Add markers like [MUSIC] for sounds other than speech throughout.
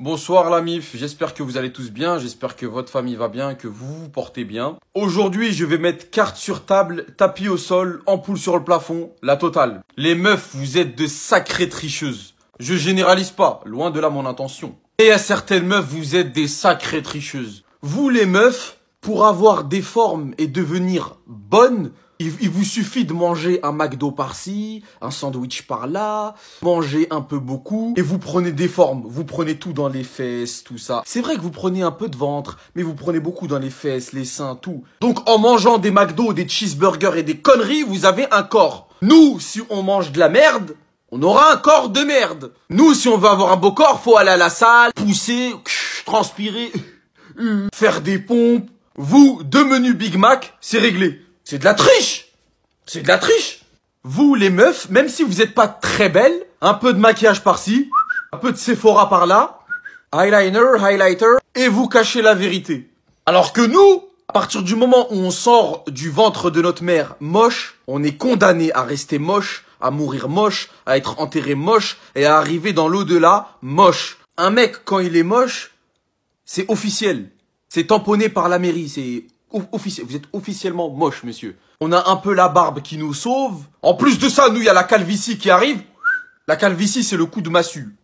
Bonsoir la MIF, j'espère que vous allez tous bien, j'espère que votre famille va bien, que vous vous portez bien. Aujourd'hui, je vais mettre carte sur table, tapis au sol, ampoule sur le plafond, la totale. Les meufs, vous êtes de sacrées tricheuses. Je généralise pas, loin de là mon intention. Et à certaines meufs, vous êtes des sacrées tricheuses. Vous les meufs, pour avoir des formes et devenir bonnes, il, vous suffit de manger un McDo par-ci, un sandwich par-là, manger un peu beaucoup, et vous prenez des formes. Vous prenez tout dans les fesses, tout ça. C'est vrai que vous prenez un peu de ventre, mais vous prenez beaucoup dans les fesses, les seins, tout. Donc en mangeant des McDo, des cheeseburgers et des conneries, vous avez un corps. Nous, si on mange de la merde, on aura un corps de merde. Nous, si on veut avoir un beau corps, faut aller à la salle, pousser, transpirer, [LAUGHS] faire des pompes. Vous, deux menus Big Mac, c'est réglé. C'est de la triche C'est de la triche Vous, les meufs, même si vous n'êtes pas très belles, un peu de maquillage par-ci, un peu de Sephora par-là, eyeliner, highlighter, et vous cachez la vérité. Alors que nous, à partir du moment où on sort du ventre de notre mère moche, on est condamné à rester moche, à mourir moche, à être enterré moche et à arriver dans l'au-delà moche. Un mec, quand il est moche, c'est officiel. C'est tamponné par la mairie, c'est officiel, vous êtes officiellement moche, monsieur. On a un peu la barbe qui nous sauve. En plus de ça, nous, il y a la calvitie qui arrive. La calvitie, c'est le coup de massue.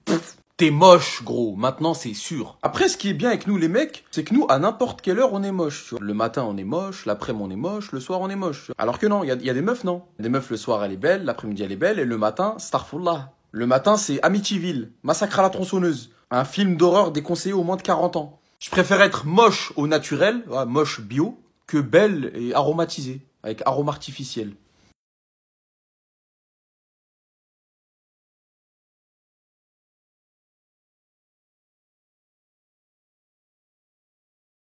T'es moche, gros. Maintenant, c'est sûr. Après, ce qui est bien avec nous, les mecs, c'est que nous, à n'importe quelle heure, on est moche. Le matin, on est moche. L'après-midi, on est moche. Le soir, on est moche. Alors que non, il y, a, des meufs, non. Des meufs, le soir, elle est belle. L'après-midi, elle est belle. Et le matin, Starfullah. Le matin, c'est Amityville. Massacre à la tronçonneuse. Un film d'horreur déconseillé aux moins de 40 ans. Je préfère être moche au naturel, ah, moche bio, que belle et aromatisée, avec arôme artificiel.